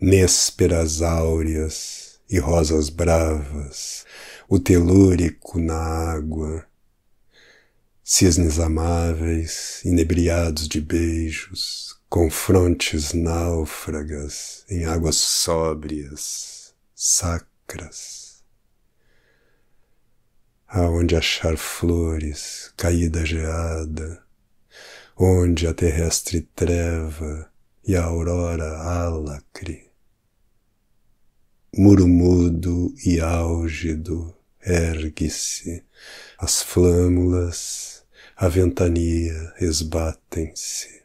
nésperas áureas e rosas bravas, o telúrico na água, cisnes amáveis, inebriados de beijos, com frontes náufragas em águas sóbrias, sacras. Aonde achar flores, caída geada, onde a terrestre treva e a aurora álacre murmudo e álgido, ergue-se. As flâmulas, a ventania, esbatem-se.